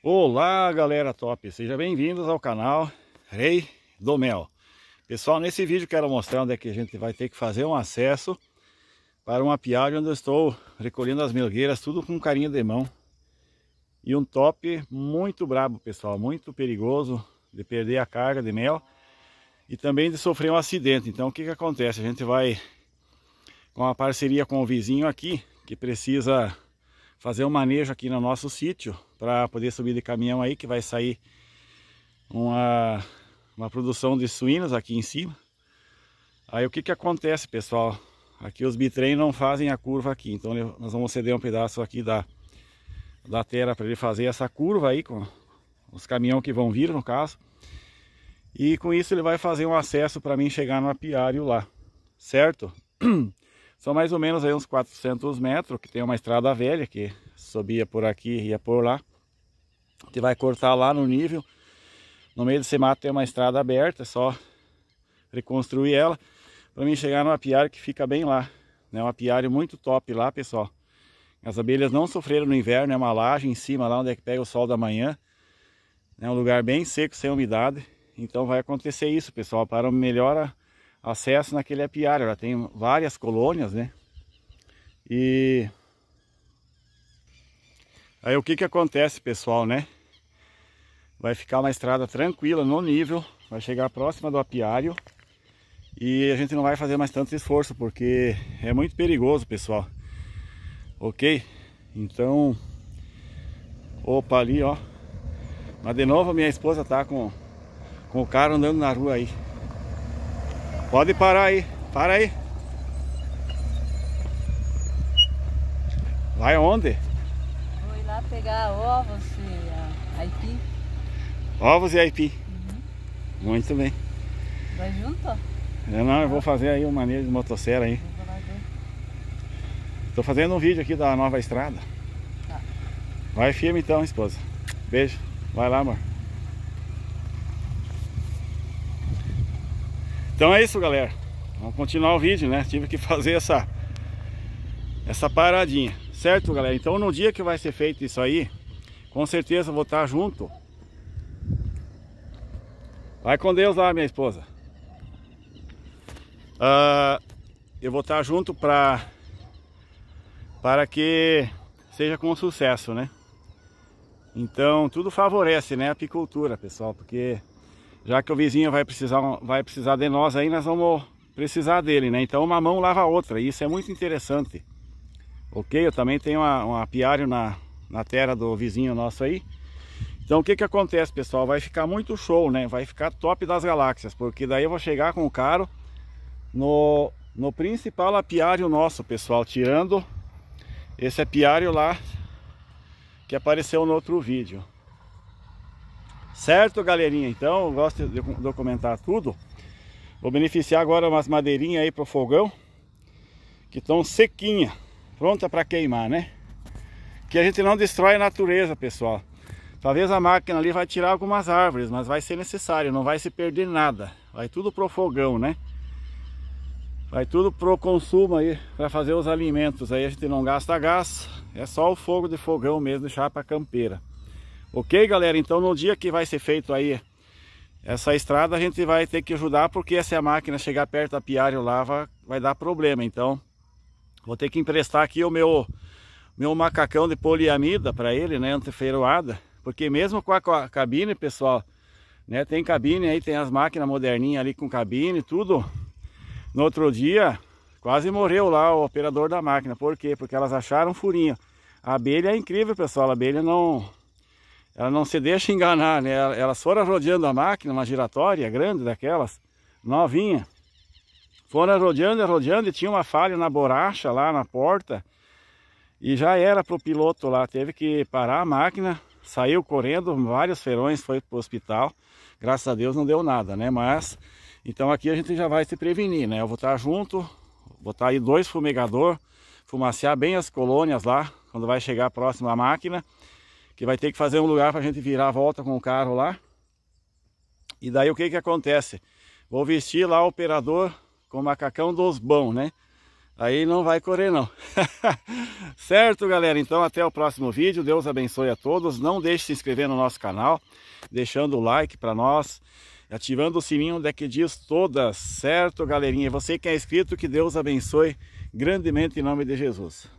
Olá galera top, sejam bem-vindos ao canal Rei do Mel Pessoal, nesse vídeo quero mostrar onde é que a gente vai ter que fazer um acesso Para uma piagem onde eu estou recolhendo as melgueiras, tudo com carinho de mão E um top muito brabo pessoal, muito perigoso de perder a carga de mel E também de sofrer um acidente, então o que que acontece? A gente vai com uma parceria com o vizinho aqui Que precisa fazer um manejo aqui no nosso sítio para poder subir de caminhão aí, que vai sair uma, uma produção de suínos aqui em cima. Aí o que que acontece, pessoal? Aqui os bitrem não fazem a curva aqui, então nós vamos ceder um pedaço aqui da, da terra para ele fazer essa curva aí com os caminhões que vão vir, no caso. E com isso ele vai fazer um acesso para mim chegar no apiário lá, certo? São mais ou menos aí uns 400 metros, que tem uma estrada velha que subia por aqui, e ia por lá. Você vai cortar lá no nível. No meio desse mato tem uma estrada aberta, é só reconstruir ela para mim chegar no apiário que fica bem lá. É um apiário muito top lá, pessoal. As abelhas não sofreram no inverno, é uma laje em cima lá onde é que pega o sol da manhã. É um lugar bem seco, sem umidade. Então vai acontecer isso, pessoal, para o melhor acesso naquele apiário. Ela tem várias colônias, né? E Aí o que que acontece, pessoal, né? Vai ficar uma estrada tranquila, no nível, vai chegar próxima do apiário e a gente não vai fazer mais tanto esforço, porque é muito perigoso, pessoal. Ok? Então, opa, ali, ó. Mas de novo, minha esposa tá com, com o cara andando na rua aí. Pode parar aí, para aí. Vai onde? pegar ovos e ah, aipim Ovos e aipim Uhum. Muito bem. Vai junto? Eu não, eu vou fazer aí o maneiro de motossera aí. Estou fazendo um vídeo aqui da nova estrada. Tá. Vai firme então, esposa. Beijo. Vai lá, amor. Então é isso, galera. Vamos continuar o vídeo, né? Tive que fazer essa essa paradinha. Certo, galera? Então no dia que vai ser feito isso aí, com certeza vou estar junto. Vai com Deus lá, minha esposa. Uh, eu vou estar junto para para que seja com sucesso, né? Então tudo favorece, né, a apicultura, pessoal, porque já que o vizinho vai precisar vai precisar de nós aí, nós vamos precisar dele, né? Então uma mão lava a outra, e isso é muito interessante. Ok? Eu também tenho uma, um apiário na, na terra do vizinho nosso aí. Então o que que acontece, pessoal? Vai ficar muito show, né? Vai ficar top das galáxias, porque daí eu vou chegar com o caro no, no principal apiário nosso, pessoal, tirando esse apiário lá que apareceu no outro vídeo. Certo, galerinha? Então, eu gosto de documentar tudo. Vou beneficiar agora umas madeirinhas aí pro fogão, que estão sequinha pronta para queimar, né? Que a gente não destrói a natureza, pessoal. Talvez a máquina ali vai tirar algumas árvores, mas vai ser necessário, não vai se perder nada. Vai tudo pro fogão, né? Vai tudo pro consumo aí, para fazer os alimentos. Aí a gente não gasta gás, é só o fogo de fogão mesmo, chapa campeira. Ok, galera? Então no dia que vai ser feito aí essa estrada, a gente vai ter que ajudar, porque se a máquina chegar perto da piário lá, vai dar problema. Então Vou ter que emprestar aqui o meu, meu macacão de poliamida para ele, né? Antefeiroada. Porque mesmo com a, com a cabine, pessoal, né? Tem cabine aí, tem as máquinas moderninhas ali com cabine, tudo. No outro dia, quase morreu lá o operador da máquina. Por quê? Porque elas acharam furinho. A abelha é incrível, pessoal. A abelha não, ela não se deixa enganar, né? Elas foram rodeando a máquina, uma giratória grande daquelas, novinha. Foram rodeando, rodeando e tinha uma falha na borracha lá na porta. E já era para o piloto lá, teve que parar a máquina, saiu correndo, vários ferões, foi para o hospital. Graças a Deus não deu nada, né? Mas, então aqui a gente já vai se prevenir, né? Eu vou estar tá junto, botar tá aí dois fumegador, fumaciar bem as colônias lá, quando vai chegar próximo à máquina, que vai ter que fazer um lugar para a gente virar a volta com o carro lá. E daí o que que acontece? Vou vestir lá o operador com macacão dos bons, né? Aí não vai correr não. certo, galera? Então até o próximo vídeo. Deus abençoe a todos. Não deixe de se inscrever no nosso canal, deixando o like para nós, ativando o sininho de que diz todas. Certo, galerinha? Você que é inscrito, que Deus abençoe grandemente em nome de Jesus.